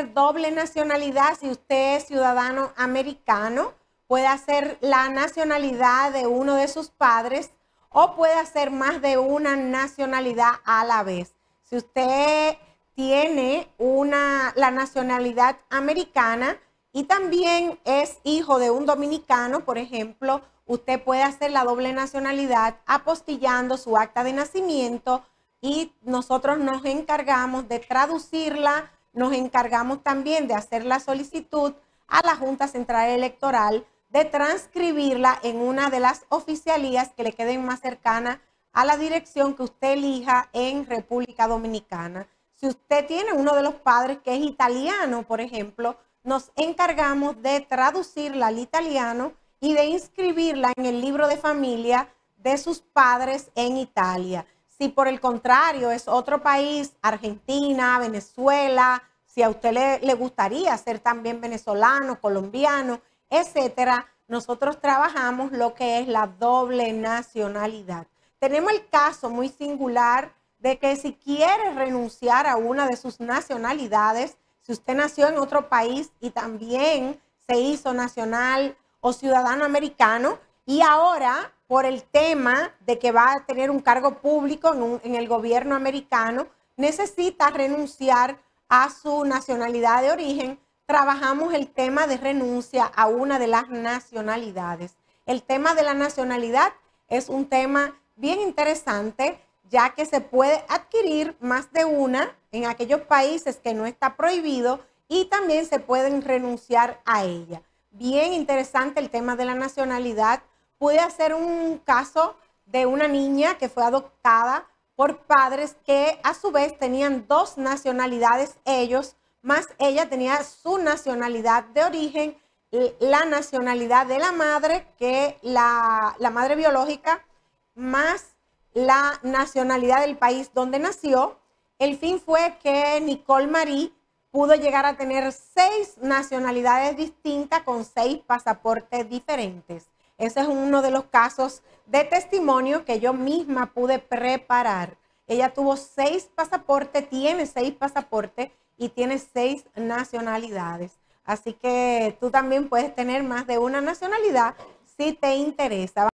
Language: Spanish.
doble nacionalidad si usted es ciudadano americano, puede hacer la nacionalidad de uno de sus padres o puede hacer más de una nacionalidad a la vez. Si usted tiene una, la nacionalidad americana y también es hijo de un dominicano, por ejemplo, usted puede hacer la doble nacionalidad apostillando su acta de nacimiento y nosotros nos encargamos de traducirla nos encargamos también de hacer la solicitud a la Junta Central Electoral de transcribirla en una de las oficialías que le queden más cercana a la dirección que usted elija en República Dominicana. Si usted tiene uno de los padres que es italiano, por ejemplo, nos encargamos de traducirla al italiano y de inscribirla en el libro de familia de sus padres en Italia. Si por el contrario es otro país, Argentina, Venezuela, si a usted le, gustaría ser también venezolano, colombiano, etcétera, nosotros trabajamos lo que es la doble nacionalidad. Tenemos el caso muy singular de que si quiere renunciar a una de sus nacionalidades, si usted nació en otro país y también se hizo nacional o ciudadano americano y ahora por el tema de que va a tener un cargo público en, el gobierno americano, necesita renunciar a su nacionalidad de origen, trabajamos el tema de renuncia a una de las nacionalidades. El tema de la nacionalidad es un tema bien interesante, ya que se puede adquirir más de una en aquellos países que no está prohibido y también se pueden renunciar a ella. Bien interesante el tema de la nacionalidad pude hacer un caso de una niña que fue adoptada por padres que a su vez tenían dos nacionalidades ellos, más ella tenía su nacionalidad de origen, la nacionalidad de la madre, que la, la madre biológica, más la nacionalidad del país donde nació. El fin fue que Nicole Marie pudo llegar a tener seis nacionalidades distintas con seis pasaportes diferentes. Ese es uno de los casos de testimonio que yo misma pude preparar. Ella tuvo seis pasaportes, tiene seis pasaportes y tiene seis nacionalidades. Así que tú también puedes tener más de una nacionalidad si te interesa.